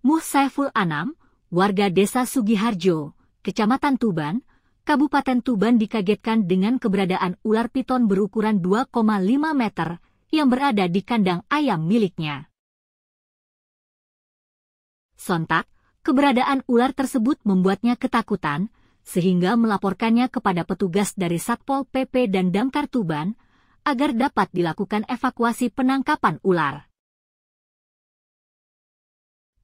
Muhsaiful Anam, warga desa Sugiharjo, Kecamatan Tuban, Kabupaten Tuban dikagetkan dengan keberadaan ular piton berukuran 2,5 meter yang berada di kandang ayam miliknya. Sontak, keberadaan ular tersebut membuatnya ketakutan, sehingga melaporkannya kepada petugas dari Satpol PP dan Damkar Tuban agar dapat dilakukan evakuasi penangkapan ular.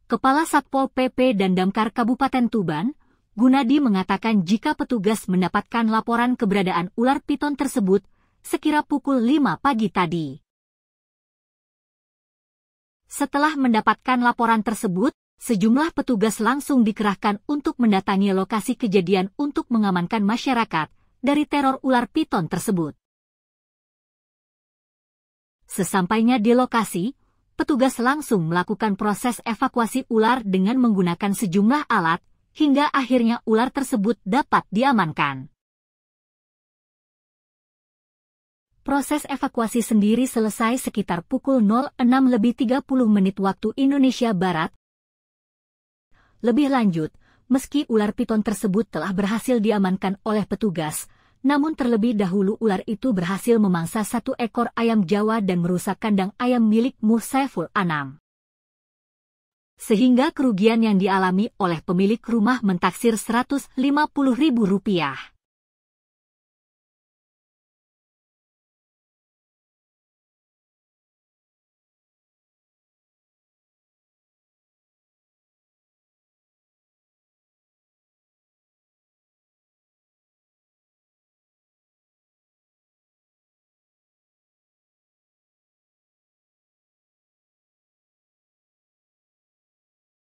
Kepala Satpol PP dan Damkar Kabupaten Tuban, Gunadi mengatakan jika petugas mendapatkan laporan keberadaan ular piton tersebut sekira pukul 5 pagi tadi. Setelah mendapatkan laporan tersebut, sejumlah petugas langsung dikerahkan untuk mendatangi lokasi kejadian untuk mengamankan masyarakat dari teror ular piton tersebut. Sesampainya di lokasi, petugas langsung melakukan proses evakuasi ular dengan menggunakan sejumlah alat, hingga akhirnya ular tersebut dapat diamankan. Proses evakuasi sendiri selesai sekitar pukul 06.30 menit waktu Indonesia Barat. Lebih lanjut, meski ular piton tersebut telah berhasil diamankan oleh petugas, namun terlebih dahulu ular itu berhasil memangsa satu ekor ayam Jawa dan merusak kandang ayam milik Musaiful Anam. Sehingga kerugian yang dialami oleh pemilik rumah mentaksir Rp150.000.